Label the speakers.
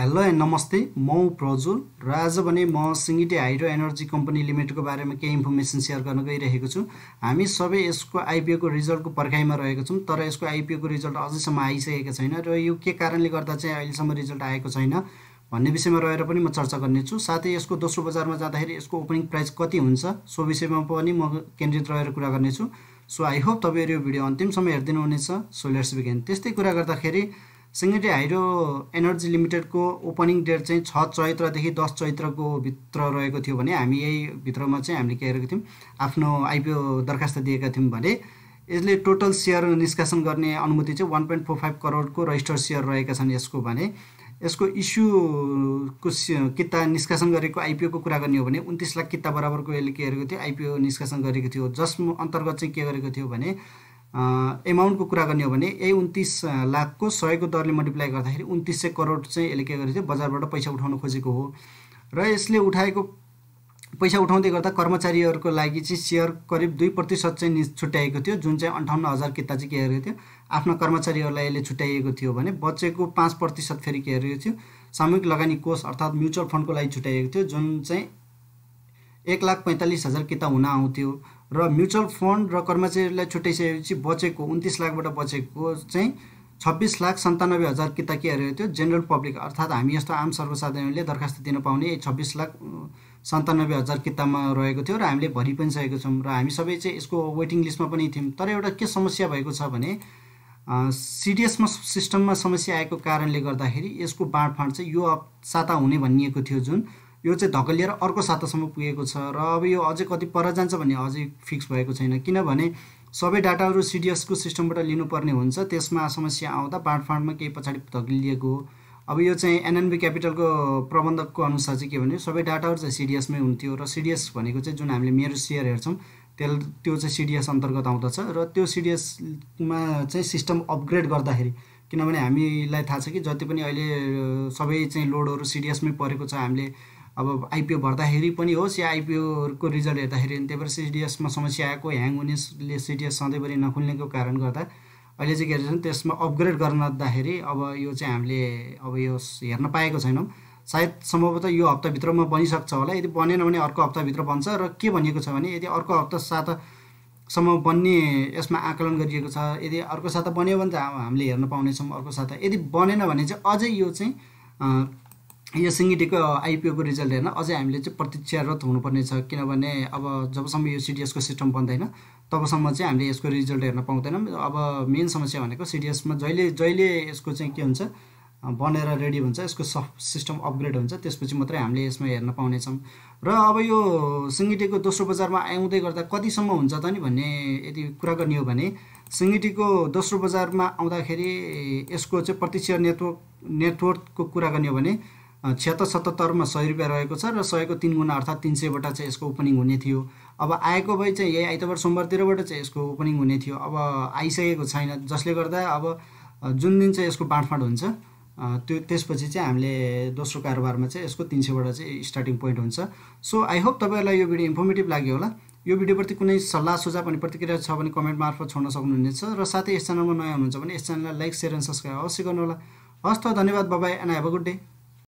Speaker 1: hello and नमस्ते म प्रजुल र आज भने म सिङ्गिटे हाइड्रो एनर्जी कम्पनी लिमिटेडको बारेमा केही इन्फर्मेसन सेयर गर्न गइरहेको छु हामी सबै यसको आइपिओको रिजल्टको पर्खाइमा रहेको छौँ तर यसको आइपिओको रिजल्ट अझैसम्म आइसकेको छैन र यो के कारणले गर्दा चाहिँ अहिलेसम्म रिजल्ट आएको छैन भन्ने विषयमा रहेर पनि म चर्चा गर्नेछु साथै यसको दोस्रो बजारमा जाँदाखेरि यसको ओपनिङ प्राइस कति हुन्छ सो विषयमा पनि म केन्द्रित रहेर कुरा गर्नेछु सो आई होप तपाईँहरू यो भिडियो अन्तिमसम्म हेरिदिनुहुनेछ सो लेट्स बिगेन त्यस्तै कुरा गर्दाखेरि सिङ्गेटे हाइड्रो एनर्जी लिमिटेडको ओपनिङ डेट चाहिँ छ चैत्रदेखि दस चैत्रको भित्र रहेको थियो भने हामी यही भित्रमा चाहिँ हामीले के गरेको थियौँ आफ्नो आइपिओ दरखास्त दिएका थियौँ भने यसले टोटल सेयर निष्कासन गर्ने अनुमति चाहिँ वान पोइन्ट फोर फाइभ करोडको रजिस्टर्ड सेयर रहेका छन् यसको भने यसको इस्युको किता निष्कासन गरेको आइपिओको कुरा गर्ने हो भने उन्तिस लाख किता बराबरको यसले के गरेको थियो आइपिओ निष्कासन गरेको थियो जस अन्तर्गत चाहिँ के गरेको थियो भने एमाउन्टको कुरा गर्ने हो भने यही उन्तिस लाखको सयको दरले मल्टिप्लाई गर्दाखेरि उन्तिस सय करोड चाहिँ यसले के गरेको चाहिँ बजारबाट पैसा उठाउन खोजेको हो र यसले उठाएको पैसा उठाउँदै गर्दा कर्मचारीहरूको लागि चाहिँ सेयर करिब दुई प्रतिशत चाहिँ नि छुट्याएको थियो जुन चाहिँ अन्ठाउन्न हजार किता चाहिँ के गरेको थियो आफ्ना कर्मचारीहरूलाई यसले छुट्याइएको थियो भने बचेको पाँच प्रतिशत फेरि के गरेको थियो सामूहिक लगानी कोष अर्थात् म्युचुअल फन्डको लागि छुट्याइएको थियो जुन चाहिँ एक लाख पैँतालिस हजार किता हुन आउँथ्यो र म्युचुअल फन्ड र कर्मचारीलाई छुट्याइसकेपछि बचेको उन्तिस लाखबाट बचेको चाहिँ छब्बिस लाख सन्तानब्बे हजार के किताकियाहरू थियो जेनरल पब्लिक अर्थात् हामी यस्तो आम सर्वसाधारणले दरखास्त दिन पाउने छब्बिस लाख सन्तानब्बे हजार किताबमा रहेको थियो र हामीले भरि पनि सकेको छौँ र हामी सबै चाहिँ यसको वेटिङ लिस्टमा पनि थियौँ तर एउटा के समस्या भएको छ भने सिडिएसमा सिस्टममा समस्या आएको कारणले गर्दाखेरि यसको बाँडफाँड चाहिँ यो साता हुने भनिएको थियो जुन यो चाहिँ धकलिएर अर्को सातासम्म पुगेको छ र अब यो अझै कति पर जान्छ भन्ने अझै फिक्स भएको छैन किनभने सबै डाटाहरू सिडिएसको सिस्टमबाट लिनुपर्ने हुन्छ त्यसमा समस्या आउँदा बाँडफाँडमा केही पछाडि धकिलिएको अब यो चाहिँ एनएनबी क्यापिटलको प्रबन्धकको अनुसार चाहिँ के भने सबै डाटाहरू चाहिँ सिडिएसमै हुन्थ्यो र सिडिएस भनेको चाहिँ जुन हामीले मेरो सेयर हेर्छौँ त्यस त्यो चाहिँ सिडिएस अन्तर्गत आउँदछ र त्यो सिडिएसमा चाहिँ सिस्टम अपग्रेड गर्दाखेरि किनभने हामीलाई थाहा छ कि जति पनि अहिले सबै चाहिँ लोडहरू सिडिएसमै परेको छ हामीले अब आइपिओ भर्दाखेरि पनि होस् या आइपिओको रिजल्ट हेर्दाखेरि त्यही भएर सिडिएसमा समस्या आएको ह्याङ हुनेले सिडिएस सधैँभरि नखुल्नेको कारण गर्दा अहिले चाहिँ के रहेछ त्यसमा अपग्रेड गर्न गर्दाखेरि अब यो चाहिँ हामीले अब यो हेर्न पाएको छैनौँ सायद सम्भवतः यो हप्ताभित्रमा बनिसक्छ होला यदि बनेन भने अर्को हप्ताभित्र बन्छ र के भनिएको छ भने यदि अर्को हप्ता सातासम्म बन्ने यसमा आकलन गरिएको छ यदि अर्को साता बन्यो भने त हामीले हेर्न पाउनेछौँ अर्को साता यदि बनेन भने चाहिँ अझै यो चाहिँ यो सिङ्गिटीको आइपिओको रिजल्ट हेर्न अझै हामीले चाहिँ प्रतीक्षारत हुनुपर्नेछ किनभने अब जबसम्म यो सिडिएसको सिस्टम बन्दैन तबसम्म चाहिँ हामीले यसको रिजल्ट हेर्न पाउँदैनौँ अब मेन समस्या भनेको सिडिएसमा जहिले जहिले यसको चाहिँ के हुन्छ बनेर रेडी हुन्छ यसको सफ्ट सिस्टम अपग्रेड हुन्छ त्यसपछि मात्रै हामीले यसमा हेर्न पाउनेछौँ र अब यो सिङ्गिटीको दोस्रो बजारमा आउँदै गर्दा कतिसम्म हुन्छ त नि भन्ने यदि कुरा गर्ने हो भने सिङ्गिटीको दोस्रो बजारमा आउँदाखेरि यसको चाहिँ प्रतीक्ष नेटवर्क नेटवर्कको कुरा गर्ने हो भने छिहत्तर सतहत्तरमा सय रुपियाँ रहेको छ र सयको तिन गुणा अर्थात् तिन सयबाट चाहिँ यसको ओपनिङ हुने थियो अब आएको भए चाहिँ यही आइतबार सोमबारतिरबाट चाहिँ यसको ओपनिङ हुने थियो अब आइसकेको छैन जसले गर्दा अब जुन दिन चाहिँ यसको बाँडफाँड हुन्छ त्यो त्यसपछि चाहिँ हामीले दोस्रो कारोबारमा चाहिँ यसको तिन सयबाट चाहिँ स्टार्टिङ पोइन्ट हुन्छ सो आई होप तपाईँहरूलाई यो भिडियो इन्फर्मेटिभ लाग्यो होला यो भिडियोप्रति कुनै सल्लाह सुझाव अनि प्रतिक्रिया छ भने कमेन्ट मार्फत छोड्न सक्नुहुनेछ र साथै यस च्यानलमा नयाँ हुनुहुन्छ भने यस च्यानललाई लाइक सेयर एन्ड सब्सक्राइब अवश्य गर्नुहोला हस् त धन्यवाद bye bye and have a good day